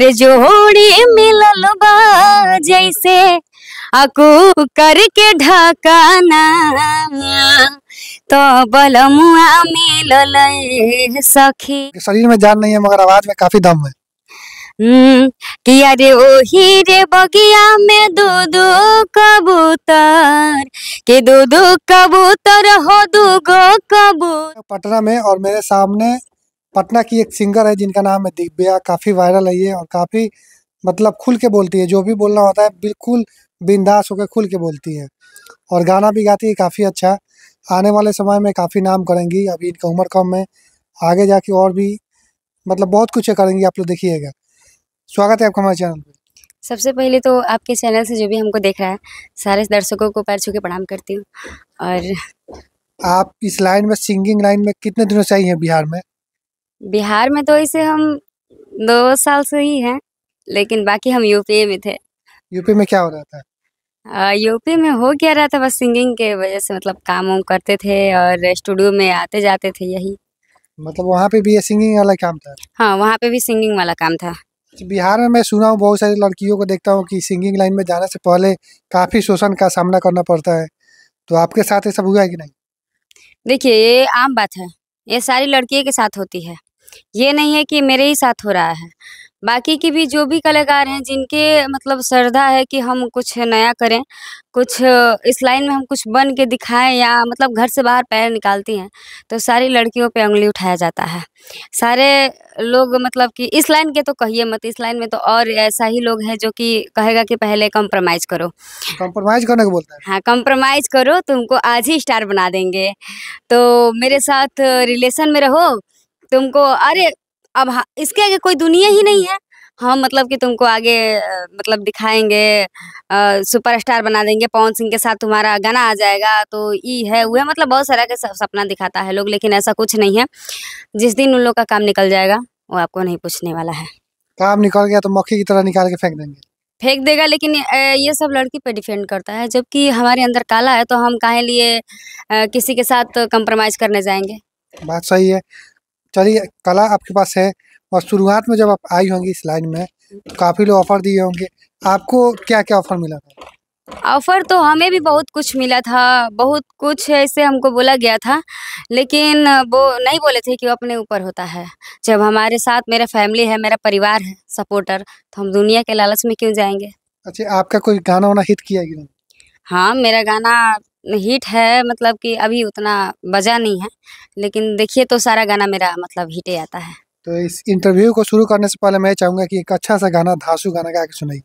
कर जोड़ी मिलल बा जैसे अकू करके ढकाना तो बलमुआ मिलल सखी शरीर में जान नहीं है मगर आवाज में काफी दम है हम्म, किया रे ओही रे बगिया में दो दो कबूतर के दो दो कबूतर हो दो गो कबूतर पटना में और मेरे सामने पटना की एक सिंगर है जिनका नाम है दिव्या काफ़ी वायरल है ये और काफ़ी मतलब खुल के बोलती है जो भी बोलना होता है बिल्कुल बिंदास होकर खुल के बोलती है और गाना भी गाती है काफ़ी अच्छा आने वाले समय में काफ़ी नाम करेंगी अभी इनका उम्र कम है आगे जाके और भी मतलब बहुत कुछ करेंगी आप लोग देखिएगा स्वागत है आपका हमारे चैनल पर सबसे पहले तो आपके चैनल से जो भी हमको देख रहा है सारे दर्शकों को पैर छू के प्रणाम करती हूँ और आप इस लाइन में सिंगिंग लाइन में कितने दिनों से आई हैं बिहार में बिहार में तो ऐसे हम दो साल से ही हैं लेकिन बाकी हम यूपी में थे यूपी में क्या हो रहा था यूपी में हो क्या रहा था बस सिंगिंग के वजह से मतलब काम वाम करते थे और स्टूडियो में आते जाते थे यही मतलब वहाँ पे भी ये सिंगिंग वाला काम था हाँ वहाँ पे भी सिंगिंग वाला काम था अच्छा, बिहार में मैं सुना हूँ बहुत सारी लड़कियों को देखता हूँ कि सिंगिंग लाइन में जाने से पहले काफ़ी शोषण का सामना करना पड़ता है तो आपके साथ ये सब हुआ है कि नहीं देखिए ये आम बात है ये सारी लड़कियों के साथ होती है ये नहीं है कि मेरे ही साथ हो रहा है बाकी के भी जो भी कलाकार हैं जिनके मतलब श्रद्धा है कि हम कुछ नया करें कुछ इस लाइन में हम कुछ बन के दिखाएं या मतलब घर से बाहर पैर निकालती हैं तो सारी लड़कियों पे उंगली उठाया जाता है सारे लोग मतलब कि इस लाइन के तो कहिए मत इस लाइन में तो और ऐसा ही लोग है जो कि कहेगा कि पहले कॉम्प्रोमाइज़ करो कम्प्रोमाइज करने को बोलता है हाँ कम्प्रोमाइज करो तुमको आज ही स्टार बना देंगे तो मेरे साथ रिलेशन में रहो तुमको अरे अब हाँ, इसके आगे कोई दुनिया ही नहीं है हम मतलब कि तुमको आगे मतलब दिखाएंगे सुपरस्टार बना देंगे पवन सिंह के साथ तुम्हारा गाना आ जाएगा तो ये है वो है मतलब बहुत सारा के सपना दिखाता है लोग लेकिन ऐसा कुछ नहीं है जिस दिन उन लोग का काम निकल जाएगा वो आपको नहीं पूछने वाला है काम निकल गया तो मक्खी की तरह निकाल के फेंक देंगे फेंक देगा लेकिन ये सब लड़की पे डिपेंड करता है जबकि हमारे अंदर काला है तो हम काहे लिए किसी के साथ कम्प्रोमाइज करने जाएंगे बात सही है चलिए कला आपके पास है और शुरुआत में जब आप आई होंगी इस लाइन में तो काफ़ी लोग ऑफ़र दिए होंगे आपको क्या क्या ऑफ़र मिला था ऑफ़र तो हमें भी बहुत कुछ मिला था बहुत कुछ ऐसे हमको बोला गया था लेकिन वो नहीं बोले थे कि वो अपने ऊपर होता है जब हमारे साथ मेरा फैमिली है मेरा परिवार है सपोर्टर तो हम दुनिया के लालच में क्यों जाएंगे अच्छा आपका कोई गाना वाना हिट किया है हाँ मेरा गाना हिट है मतलब कि अभी उतना बजा नहीं है लेकिन देखिए तो सारा गाना मेरा मतलब हिटे आता है तो इस इंटरव्यू को शुरू करने से पहले मैं चाहूंगा कि एक अच्छा सा गाना धासु गाना गा के सुनाई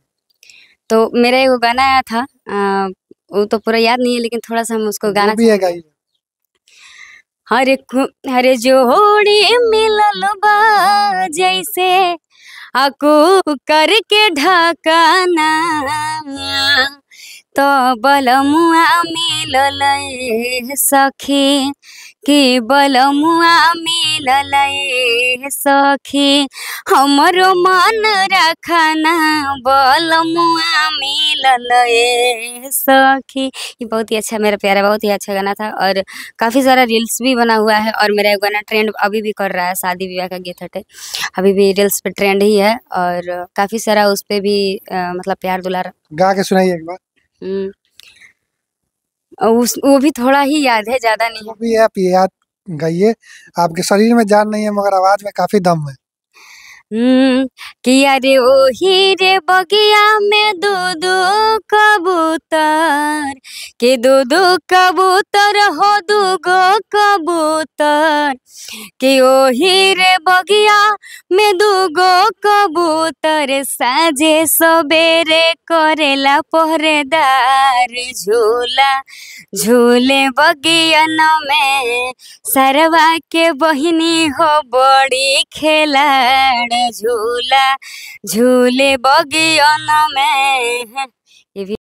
तो मेरा एक गाना आया था आ, वो तो पूरा याद नहीं है लेकिन थोड़ा सा हम उसको गाना भी है गाई हरे हरे जोड़ी मिलल बा जैसे आकू करके ढकाना तो बलमुआ मिल सखी के बलमुआ मिल सखी हमर मन रखना बलमुआ मिल सखी ये बहुत ही अच्छा मेरा प्यारा बहुत ही अच्छा गाना था और काफ़ी सारा रील्स भी बना हुआ है और मेरा गाना ट्रेंड अभी भी कर रहा है शादी विवाह का गीत हटे अभी भी रील्स पे ट्रेंड ही है और काफ़ी सारा उस पर भी आ, मतलब प्यार दुलार गा के सुनाइए एक बार हम्म। उस वो भी थोड़ा ही याद है ज्यादा नहीं है भी आप याद गई आपके शरीर में जान नहीं है मगर आवाज में काफी दम है हम्म, किया रे ओ ही बगिया में दो दो कबूतर के दो दो कबूतर हो दो गो कबूतर के ओ ही बगिया में दो गो कबूतर साजे सवेरे करेला पहरेदार झूला झूले बगियन में सरवा के बहिनी हो बड़ी खेलाड़ झूला झूले बगियन में है